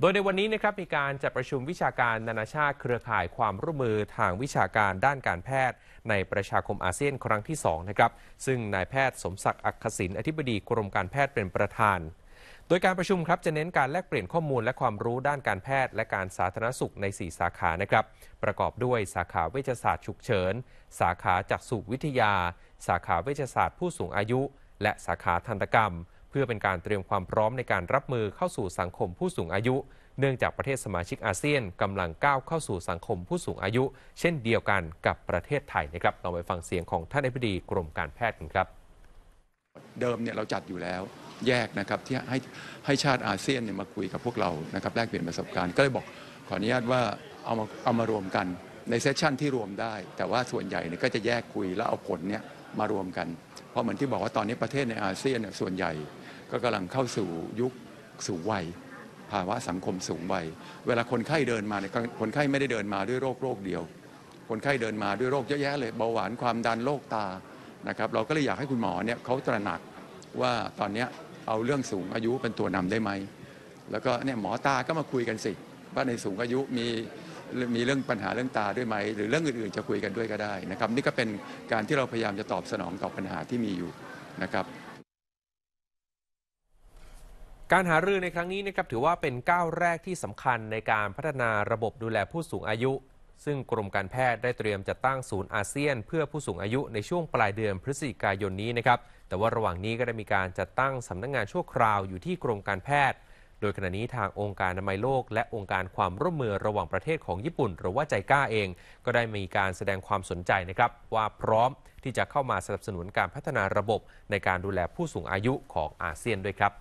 โดยในวันนี้นะครับมีการจัดประชุมวิชาการนานาชาติเครือข่ายความร่วมมือทางวิชาการด้านการแพทย์ ในประชาคมอาเซียนครั้งที่2นะครับซึ่งนายแพทย์สมศักดิ์อักขศินอธิบดีกรมการแพทย์เป็นประธาน โดยการประชุมครับจะเน้นการแลกเปลี่ยนข้อมูลและความรู้ด้านการแพทย์ และการสาธารณสุขใน 4 สาขานะครับประกอบด้วยสาขาเวชศาสตร์ฉุกเฉินสาขาจักษุวิทยา สาขาเวชศาสตร์ผู้สูงอายุ และสาขาทันตกรรมพื่อเป็นการเตรียมความพร้อมในการรับมือเข้าสู่สังคมผู้สูงอายุ เนื่องจากประเทศสมาชิกอาเซียนกำลังก้าวเข้าสู่สังคมผู้สูงอายุเช่นเดียวกันกับประเทศไทยนะครับลองไปฟังเสียงของท่านอธิบดีกรมการแพทย์กันครับ เดิมเนี่ยเราจัดอยู่แล้วแยกนะครับที่ให้ให้ชาติอาเซียนเนี่ยมาคุยกับพวกเรานะครับ แลกเปลี่ยนประสบการณ์ก็เลยบอกขออนุญาตว่าเอามาเอามารวมกันในเซสชันที่รวมได้ แต่ว่าส่วนใหญ่เนี่ยก็จะแยกคุยแล้วเอาผลเนี่ยมารวมกัน เพราะเหมือนที่บอกว่าตอนนี้ประเทศในอาเซียนส่วนใหญ่ก็กำลังเข้าสู่ยุคสูงวัยภาวะสังคมสูงวัยเวลาคนไข้เดินมาเนี่ยคนไข้ไม่ได้เดินมาด้วยโรคโรคเดียว คนไข้เดินมาด้วยโรคเยอะแยะเลยเบาหวานความดันโรคตานะครับ เราก็เลยอยากให้คุณหมอเนี่ยเขาตระหนักว่าตอนนี้เอาเรื่องสูงอายุเป็นตัวนำได้ไหมแล้วก็เนี่ยหมอตาก็มาคุยกันสิว่าในสูงอายุมีมีเรื่องปัญหาเรื่องตาด้วยไหม หรือเรื่องอื่นๆ จะคุยกันด้วยก็ได้นะครับนี่ก็เป็นการที่เราพยายามจะตอบสนองต่อปัญหาที่มีอยู่นะครับการหารือในครั้งนี้นะครับถือว่าเป็นก้าวแรกที่สำคัญในการพัฒนาระบบดูแลผู้สูงอายุ ซึ่งกรมการแพทย์ได้เตรียมจัดตั้งศูนย์อาเซียนเพื่อผู้สูงอายุในช่วงปลายเดือนพฤศจิกายนนี้นะครับแต่ว่าระหว่างนี้ก็ได้มีการจัดตั้งสำนักงงานชั่วคราวอยู่ที่กรมการแพทย์ดยขณะนี้ทางองค์การนามัยโลกและองค์การความร่วมมือระหว่างประเทศของญี่ปุ่น หรือว่าใจก้าเองก็ได้มีการแสดงความสนใจนะครับ ว่าพร้อมที่จะเข้ามาสนับสนุนการพัฒนาระบบ ในการดูแลผู้สูงอายุของอาเซียนด้วยครับ